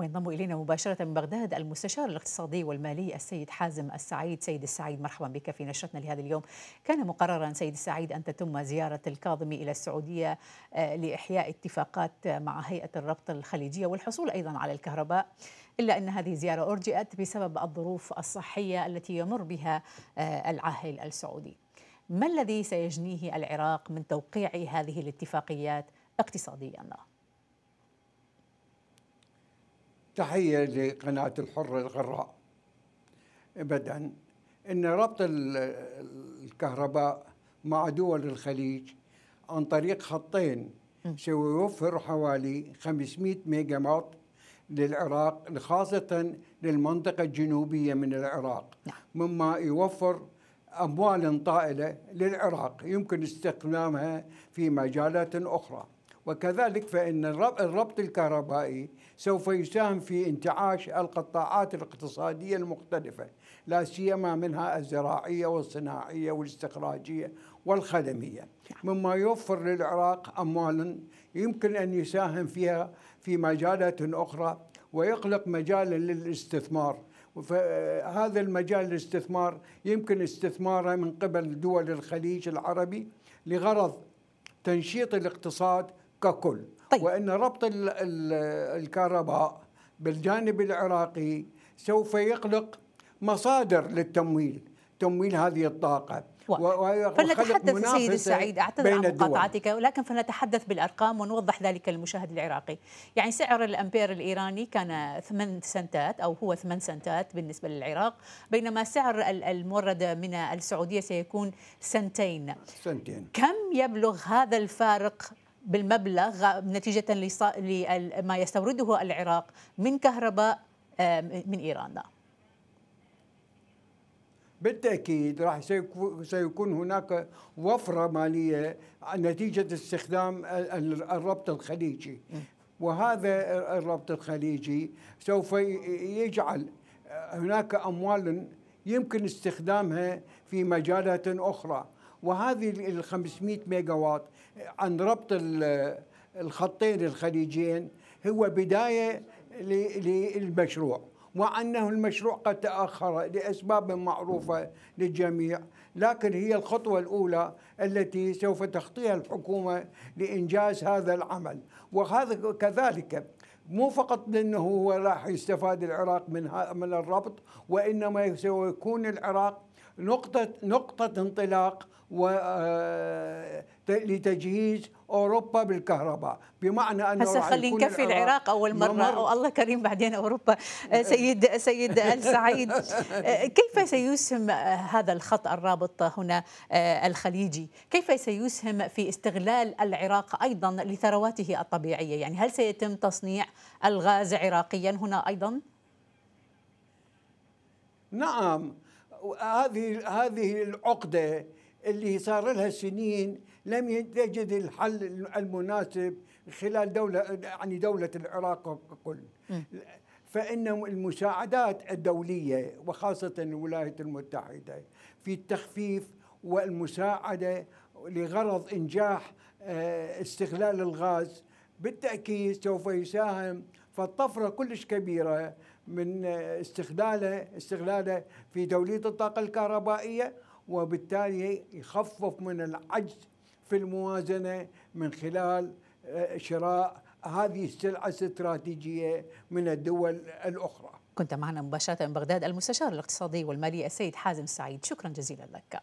وينضم إلينا مباشرة من بغداد المستشار الاقتصادي والمالي السيد حازم السعيد سيد السعيد مرحبا بك في نشرتنا لهذا اليوم كان مقررا سيد السعيد أن تتم زيارة الكاظمي إلى السعودية آه، لإحياء اتفاقات مع هيئة الربط الخليجية والحصول أيضا على الكهرباء إلا أن هذه الزيارة أرجئت بسبب الظروف الصحية التي يمر بها آه، العاهل السعودي ما الذي سيجنيه العراق من توقيع هذه الاتفاقيات اقتصاديا؟ تحية لقناة الحرة الغراء أبدا أن ربط الكهرباء مع دول الخليج عن طريق خطين سيوفر حوالي 500 ميجا واط للعراق خاصة للمنطقة الجنوبية من العراق نعم. مما يوفر أموال طائلة للعراق يمكن استخدامها في مجالات أخرى وكذلك فإن الربط الكهربائي سوف يساهم في انتعاش القطاعات الاقتصادية المختلفة لا سيما منها الزراعية والصناعية والاستخراجية والخدمية نعم. مما يوفر للعراق أموالا يمكن أن يساهم فيها في مجالات أخرى ويخلق مجالا للاستثمار فهذا المجال الاستثمار يمكن استثماره من قبل دول الخليج العربي لغرض تنشيط الاقتصاد ككل طيب. وأن ربط الـ الـ الكهرباء بالجانب العراقي سوف يخلق مصادر للتمويل تمويل هذه الطاقة فلنتحدث سيدي السعيد اعتذر عن مقاطعتك ولكن فلنتحدث بالارقام ونوضح ذلك للمشاهد العراقي يعني سعر الامبير الايراني كان 8 سنتات او هو 8 سنتات بالنسبه للعراق بينما سعر المورد من السعوديه سيكون سنتين سنتين كم يبلغ هذا الفارق بالمبلغ نتيجة لما يستورده العراق من كهرباء من إيران نعم. بالتأكيد راح سيكون هناك وفرة مالية نتيجة استخدام الربط الخليجي وهذا الربط الخليجي سوف يجعل هناك أموال يمكن استخدامها في مجالات أخرى وهذه ال 500 ميجا وات عن آه، ربط آه، الخطين الخليجيين هو بدايه للمشروع وأنه المشروع قد تأخر لأسباب معروفة للجميع لكن هي الخطوة الأولى التي سوف تخطيها الحكومة لإنجاز هذا العمل وهذا كذلك مو فقط لأنه هو راح يستفاد العراق من من الربط وإنما سيكون العراق نقطة نقطة انطلاق و آه، لتجهيز اوروبا بالكهرباء بمعنى انه هسه خلينا نكفي العراق اول مره والله أو الله كريم بعدين اوروبا أه. سيد سيد ال سعيد أه، كيف سيسهم هذا الخط الرابط هنا الخليجي كيف سيسهم في استغلال العراق ايضا لثرواته الطبيعيه يعني هل سيتم تصنيع الغاز عراقيا هنا ايضا نعم هذه هذه العقده اللي صار لها سنين لم تجد الحل المناسب خلال دولة يعني دولة العراق ككل فإن المساعدات الدولية وخاصة الولايات المتحدة في التخفيف والمساعدة لغرض إنجاح آه، استغلال الغاز بالتأكيد سوف يساهم فالطفرة كلش كبيرة من استغلاله استغلاله في توليد الطاقة الكهربائية وبالتالي يخفف من العجز في الموازنة من خلال آه، شراء هذه السلعة الاستراتيجية من الدول الأخرى كنت معنا مباشرة من بغداد المستشار الاقتصادي والمالي السيد حازم سعيد شكرا جزيلا لك